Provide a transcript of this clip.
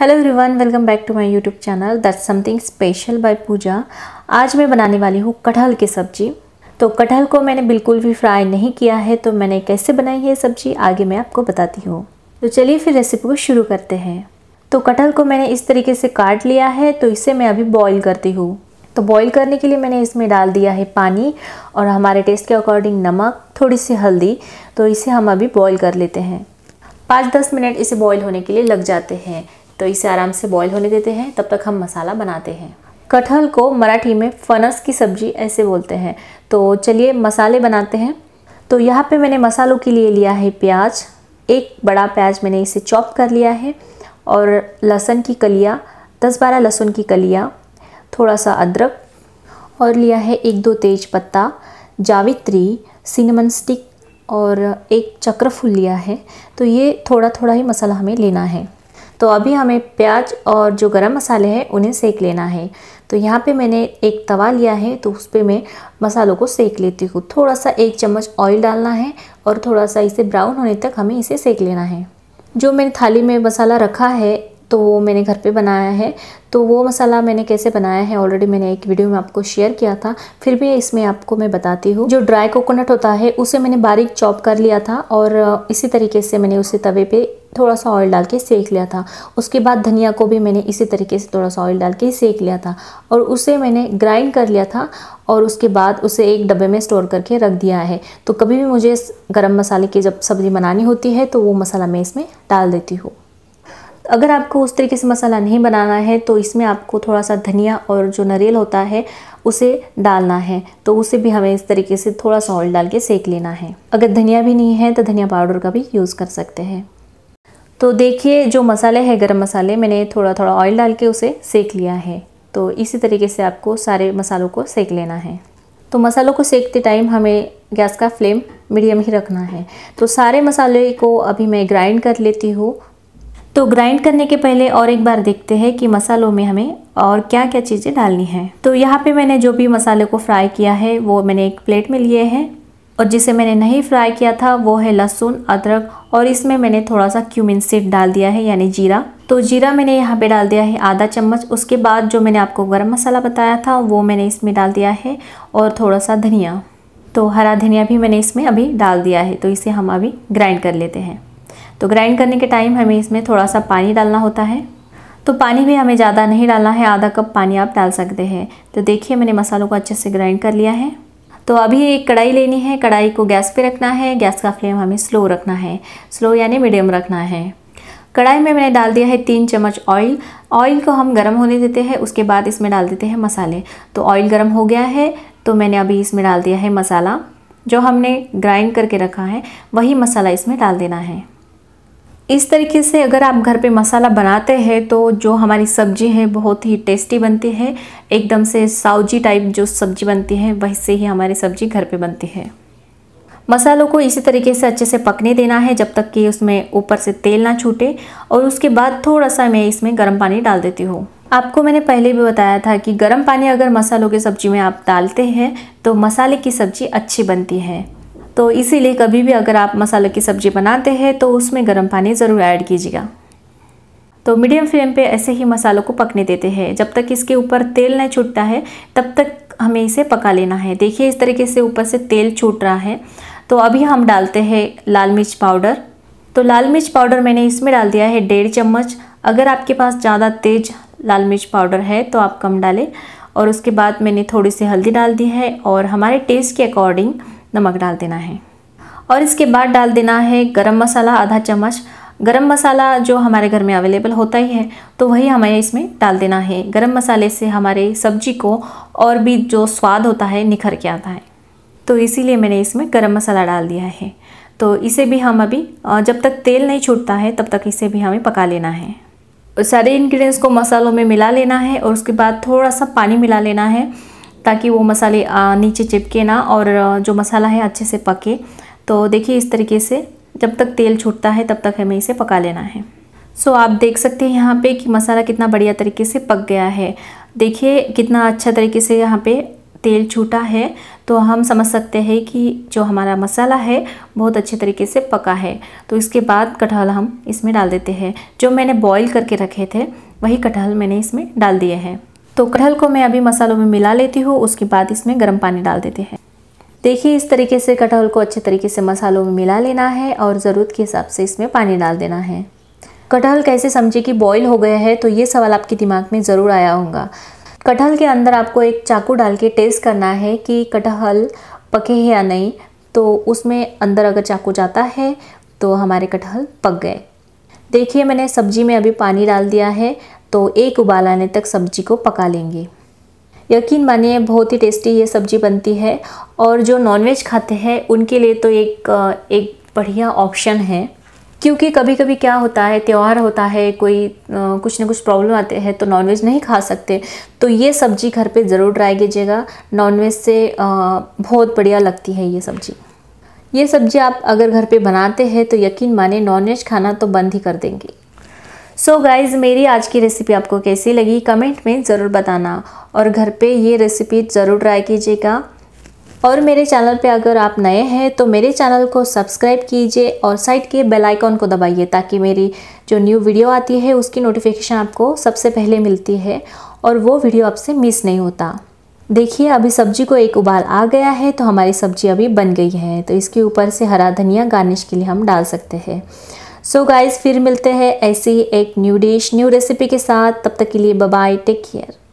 hello everyone welcome back to my YouTube channel that something special by Pooja आज मैं बनाने वाली हूँ कटहल की सब्ज़ी तो कटहल को मैंने बिल्कुल भी फ्राई नहीं किया है तो मैंने कैसे बनाई है सब्ज़ी आगे मैं आपको बताती हूँ तो चलिए फिर रेसिपी को शुरू करते हैं तो कटहल को मैंने इस तरीके से काट लिया है तो इसे मैं अभी बॉयल करती हूँ तो बॉईल करने के लिए मैंने इसमें डाल दिया है पानी और हमारे टेस्ट के अकॉर्डिंग नमक थोड़ी सी हल्दी तो इसे हम अभी बॉईल कर लेते हैं पाँच दस मिनट इसे बॉईल होने के लिए लग जाते हैं तो इसे आराम से बॉईल होने देते हैं तब तक हम मसाला बनाते हैं कटहल को मराठी में फनस की सब्जी ऐसे बोलते हैं तो चलिए मसाले बनाते हैं तो यहाँ पे मैंने मसालों के लिए लिया है प्याज एक बड़ा प्याज मैंने इसे चॉप कर लिया है और लहसुन की कलिया दस बारह लहसुन की कलिया थोड़ा सा अदरक और लिया है एक दो तेज पत्ता जावित्री सिनेमन स्टिक और एक चक्रफूल लिया है तो ये थोड़ा थोड़ा ही मसाला हमें लेना है तो अभी हमें प्याज और जो गरम मसाले हैं उन्हें सेक लेना है तो यहाँ पे मैंने एक तवा लिया है तो उस पर मैं मसालों को सेक लेती हूँ थोड़ा सा एक चम्मच ऑयल डालना है और थोड़ा सा इसे ब्राउन होने तक हमें इसे सेक लेना है जो मैंने थाली में मसाला रखा है तो वो मैंने घर पे बनाया है तो वो मसाला मैंने कैसे बनाया है ऑलरेडी मैंने एक वीडियो में आपको शेयर किया था फिर भी इसमें आपको मैं बताती हूँ जो ड्राई कोकोनट होता है उसे मैंने बारीक चॉप कर लिया था और इसी तरीके से मैंने उसे तवे पे थोड़ा सा ऑयल डाल के सेक लिया था उसके बाद धनिया को भी मैंने इसी तरीके से थोड़ा सा ऑयल डाल के सेक लिया था और उसे मैंने ग्राइंड कर लिया था और उसके बाद उसे एक डब्बे में स्टोर करके रख दिया है तो कभी भी मुझे गरम मसाले की जब सब्ज़ी बनानी होती है तो वो मसाला मैं इसमें डाल देती हूँ अगर आपको उस तरीके से मसाला नहीं बनाना है तो इसमें आपको थोड़ा सा धनिया और जो नरेल होता है उसे डालना है तो उसे भी हमें इस तरीके से थोड़ा सा ऑयल डाल के सेक लेना है अगर धनिया भी नहीं है तो धनिया पाउडर का भी यूज़ कर सकते हैं तो देखिए जो मसाले हैं गर्म मसाले मैंने थोड़ा थोड़ा ऑयल डाल के उसे सेक लिया है तो इसी तरीके से आपको सारे मसालों को सेक लेना है तो मसालों को सेकते टाइम हमें गैस का फ्लेम मीडियम ही रखना है तो सारे मसाले को अभी मैं ग्राइंड कर लेती हूँ तो ग्राइंड करने के पहले और एक बार देखते हैं कि मसालों में हमें और क्या क्या चीज़ें डालनी है तो यहाँ पे मैंने जो भी मसाले को फ्राई किया है वो मैंने एक प्लेट में लिए हैं और जिसे मैंने नहीं फ्राई किया था वो है लहसुन अदरक और इसमें मैंने थोड़ा सा क्यूमिन सीड डाल दिया है यानी जीरा तो जीरा मैंने यहाँ पे डाल दिया है आधा चम्मच उसके बाद जो मैंने आपको गर्म मसाला बताया था वो मैंने इसमें डाल दिया है और थोड़ा सा धनिया तो हरा धनिया भी मैंने इसमें अभी डाल दिया है तो इसे हम अभी ग्राइंड कर लेते हैं तो ग्राइंड करने के टाइम हमें इसमें थोड़ा सा पानी डालना होता है तो पानी भी हमें ज़्यादा नहीं डालना है आधा कप पानी आप डाल सकते हैं तो देखिए मैंने मसालों को अच्छे से ग्राइंड कर लिया है तो अभी एक कढ़ाई लेनी है कढ़ाई को गैस पे रखना है गैस का फ्लेम हमें स्लो रखना है स्लो यानी मीडियम रखना है कढ़ाई में मैंने डाल दिया है तीन चम्मच ऑयल ऑयल को हम गर्म होने देते हैं उसके बाद इसमें डाल देते हैं मसाले तो ऑयल गर्म हो गया है तो मैंने अभी इसमें डाल दिया है मसाला जो हमने ग्राइंड करके रखा है वही मसाला इसमें डाल देना है इस तरीके से अगर आप घर पे मसाला बनाते हैं तो जो हमारी सब्ज़ी है बहुत ही टेस्टी बनती है एकदम से साउजी टाइप जो सब्ज़ी बनती है वैसे ही हमारी सब्ज़ी घर पे बनती है मसालों को इसी तरीके से अच्छे से पकने देना है जब तक कि उसमें ऊपर से तेल ना छूटे और उसके बाद थोड़ा सा मैं इसमें गर्म पानी डाल देती हूँ आपको मैंने पहले भी बताया था कि गर्म पानी अगर मसालों की सब्ज़ी में आप डालते हैं तो मसाले की सब्ज़ी अच्छी बनती है तो इसीलिए कभी भी अगर आप मसाले की सब्ज़ी बनाते हैं तो उसमें गर्म पानी ज़रूर ऐड कीजिएगा तो मीडियम फ्लेम पे ऐसे ही मसालों को पकने देते हैं जब तक इसके ऊपर तेल नहीं छूटता है तब तक हमें इसे पका लेना है देखिए इस तरीके से ऊपर से तेल छूट रहा है तो अभी हम डालते हैं लाल मिर्च पाउडर तो लाल मिर्च पाउडर मैंने इसमें डाल दिया है डेढ़ चम्मच अगर आपके पास ज़्यादा तेज लाल मिर्च पाउडर है तो आप कम डालें और उसके बाद मैंने थोड़ी सी हल्दी डाल दी है और हमारे टेस्ट के अकॉर्डिंग नमक डाल देना है और इसके बाद डाल देना है गरम मसाला आधा चम्मच गरम मसाला जो हमारे घर में अवेलेबल होता ही है तो वही हमें इसमें डाल देना है गरम मसाले से हमारे सब्जी को और भी जो स्वाद होता है निखर के आता है तो इसीलिए मैंने इसमें गरम मसाला डाल दिया है तो इसे भी हम अभी जब तक तेल नहीं छूटता है तब तक इसे भी हमें पका लेना है सारे इन्ग्रीडियंट्स को मसालों में मिला लेना है और उसके बाद थोड़ा सा पानी मिला लेना है ताकि वो मसाले नीचे चिपके ना और जो मसाला है अच्छे से पके तो देखिए इस तरीके से जब तक तेल छूटता है तब तक हमें इसे पका लेना है सो आप देख सकते हैं यहाँ पे कि मसाला कितना बढ़िया तरीके से पक गया है देखिए कितना अच्छा तरीके से यहाँ पे तेल छूटा है तो हम समझ सकते हैं कि जो हमारा मसाला है बहुत अच्छे तरीके से पका है तो इसके बाद कटहल हम इसमें डाल देते हैं जो मैंने बॉईल करके रखे थे वही कटहल मैंने इसमें डाल दिए हैं तो कटहल को मैं अभी मसालों में मिला लेती हूँ उसके बाद इसमें गर्म पानी डाल देते हैं देखिए इस तरीके से कटहल को अच्छे तरीके से मसालों में मिला लेना है और ज़रूरत के हिसाब से इसमें पानी डाल देना है कटहल कैसे समझे कि बॉईल हो गया है तो ये सवाल आपके दिमाग में ज़रूर आया होगा कटहल के अंदर आपको एक चाकू डाल के टेस्ट करना है कि कटहल पके हैं या नहीं तो उसमें अंदर अगर चाकू जाता है तो हमारे कटहल पक गए देखिए मैंने सब्जी में अभी पानी डाल दिया है तो एक उबाल आने तक सब्जी को पका लेंगे यकीन मानिए बहुत ही टेस्टी ये सब्ज़ी बनती है और जो नॉनवेज खाते हैं उनके लिए तो एक एक बढ़िया ऑप्शन है क्योंकि कभी कभी क्या होता है त्यौहार होता है कोई आ, कुछ ना कुछ प्रॉब्लम आते हैं तो नॉनवेज नहीं खा सकते तो ये सब्ज़ी घर पे ज़रूर ट्राई कीजिएगा नॉनवेज से आ, बहुत बढ़िया लगती है ये सब्ज़ी ये सब्ज़ी आप अगर घर पे बनाते हैं तो यकीन माने नॉनवेज खाना तो बंद ही कर देंगे सो so गाइज़ मेरी आज की रेसिपी आपको कैसी लगी कमेंट में ज़रूर बताना और घर पे ये रेसिपी ज़रूर ट्राई कीजिएगा और मेरे चैनल पे अगर आप नए हैं तो मेरे चैनल को सब्सक्राइब कीजिए और साइड के बेल आइकॉन को दबाइए ताकि मेरी जो न्यू वीडियो आती है उसकी नोटिफिकेशन आपको सबसे पहले मिलती है और वो वीडियो आपसे मिस नहीं होता देखिए अभी सब्जी को एक उबाल आ गया है तो हमारी सब्जी अभी बन गई है तो इसके ऊपर से हरा धनिया गार्निश के लिए हम डाल सकते हैं सो so गाइज फिर मिलते हैं ऐसे ही एक न्यू डिश न्यू रेसिपी के साथ तब तक के लिए बाय टेक केयर